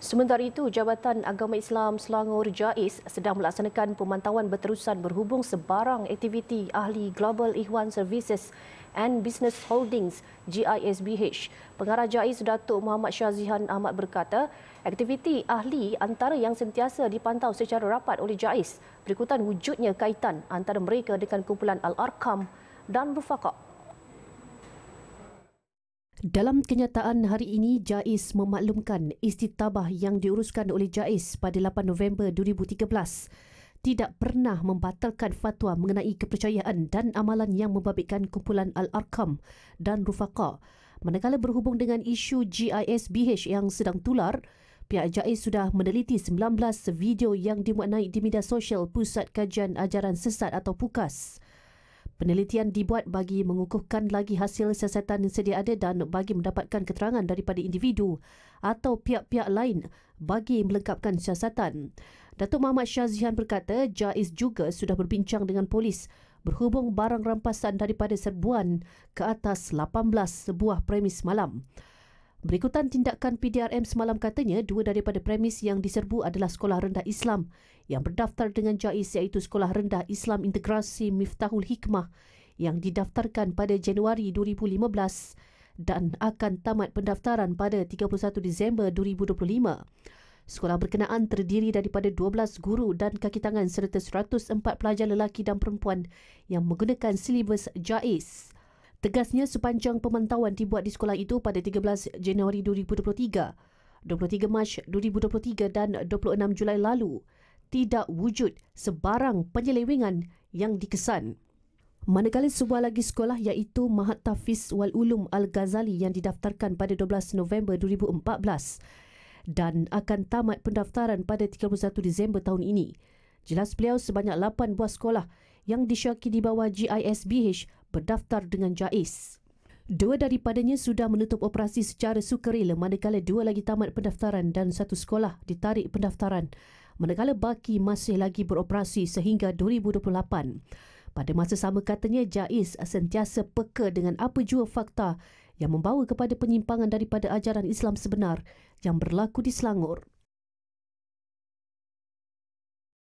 Sementara itu, Jabatan Agama Islam Selangor JAIS sedang melaksanakan pemantauan berterusan berhubung sebarang aktiviti ahli Global Ikhwan Services and Business Holdings GISBH. Pengarah JAIS Datuk Muhammad Syazihan Ahmad berkata, aktiviti ahli antara yang sentiasa dipantau secara rapat oleh JAIS berikutan wujudnya kaitan antara mereka dengan kumpulan Al-Arkam dan Rufaqah. Dalam kenyataan hari ini, JAIS memaklumkan istitabah yang diuruskan oleh JAIS pada 8 November 2013 tidak pernah membatalkan fatwa mengenai kepercayaan dan amalan yang membabitkan kumpulan Al-Arkam dan Rufaqa. Manakala berhubung dengan isu GISBH yang sedang tular, pihak JAIS sudah meneliti 19 video yang dimuat naik di media sosial Pusat Kajian Ajaran Sesat atau PUKAS. Penelitian dibuat bagi mengukuhkan lagi hasil siasatan yang sedia ada dan bagi mendapatkan keterangan daripada individu atau pihak-pihak lain bagi melengkapkan siasatan. Datuk Muhammad Syazihan berkata Jaiz juga sudah berbincang dengan polis berhubung barang rampasan daripada serbuan ke atas 18 sebuah premis malam. Berikutan tindakan PDRM semalam katanya dua daripada premis yang diserbu adalah Sekolah Rendah Islam yang berdaftar dengan JAIS iaitu Sekolah Rendah Islam Integrasi Miftahul Hikmah yang didaftarkan pada Januari 2015 dan akan tamat pendaftaran pada 31 Disember 2025. Sekolah berkenaan terdiri daripada 12 guru dan kaki tangan serta 104 pelajar lelaki dan perempuan yang menggunakan silibus JAIS. Tegasnya sepanjang pemantauan dibuat di sekolah itu pada 13 Januari 2023, 23 Mac 2023 dan 26 Julai lalu, tidak wujud sebarang penyelewengan yang dikesan. Manakala sebuah lagi sekolah iaitu Mahat Tafiz Wal Ulum Al-Ghazali yang didaftarkan pada 12 November 2014 dan akan tamat pendaftaran pada 31 Disember tahun ini. Jelas beliau sebanyak 8 buah sekolah yang disyaki di bawah GISBH berdaftar dengan JAIS. Dua daripadanya sudah menutup operasi secara sukarela manakala dua lagi tamat pendaftaran dan satu sekolah ditarik pendaftaran manakala baki masih lagi beroperasi sehingga 2028. Pada masa sama katanya JAIS sentiasa peka dengan apa jua fakta yang membawa kepada penyimpangan daripada ajaran Islam sebenar yang berlaku di Selangor.